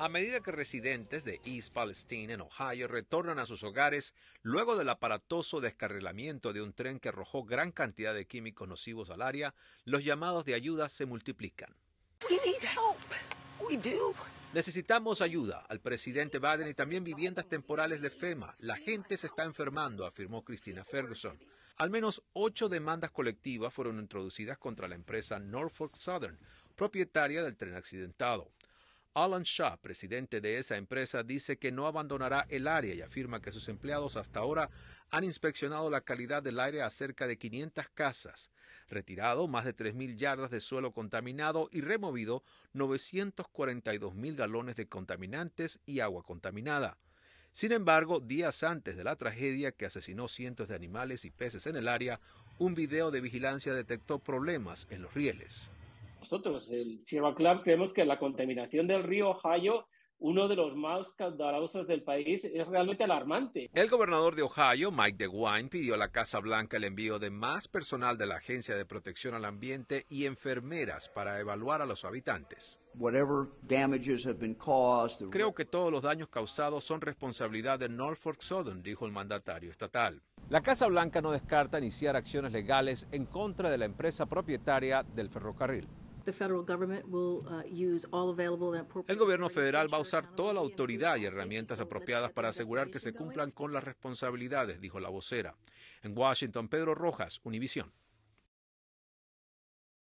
A medida que residentes de East Palestine, en Ohio, retornan a sus hogares luego del aparatoso descarrilamiento de un tren que arrojó gran cantidad de químicos nocivos al área, los llamados de ayuda se multiplican. Necesitamos ayuda al presidente Biden y también viviendas temporales de FEMA. La gente se está enfermando, afirmó Christina Ferguson. Al menos ocho demandas colectivas fueron introducidas contra la empresa Norfolk Southern, propietaria del tren accidentado. Alan Shaw, presidente de esa empresa, dice que no abandonará el área y afirma que sus empleados hasta ahora han inspeccionado la calidad del aire a cerca de 500 casas, retirado más de 3.000 yardas de suelo contaminado y removido 942.000 galones de contaminantes y agua contaminada. Sin embargo, días antes de la tragedia que asesinó cientos de animales y peces en el área, un video de vigilancia detectó problemas en los rieles. Nosotros, el Sierra Club, creemos que la contaminación del río Ohio uno de los más caudalosos del país, es realmente alarmante. El gobernador de Ohio, Mike DeWine, pidió a la Casa Blanca el envío de más personal de la Agencia de Protección al Ambiente y enfermeras para evaluar a los habitantes. Creo que todos los daños causados son responsabilidad de Norfolk Southern, dijo el mandatario estatal. La Casa Blanca no descarta iniciar acciones legales en contra de la empresa propietaria del ferrocarril. Uh, El gobierno federal va a usar toda la autoridad y herramientas apropiadas para asegurar que se cumplan con las responsabilidades, dijo la vocera. En Washington, Pedro Rojas, Univisión.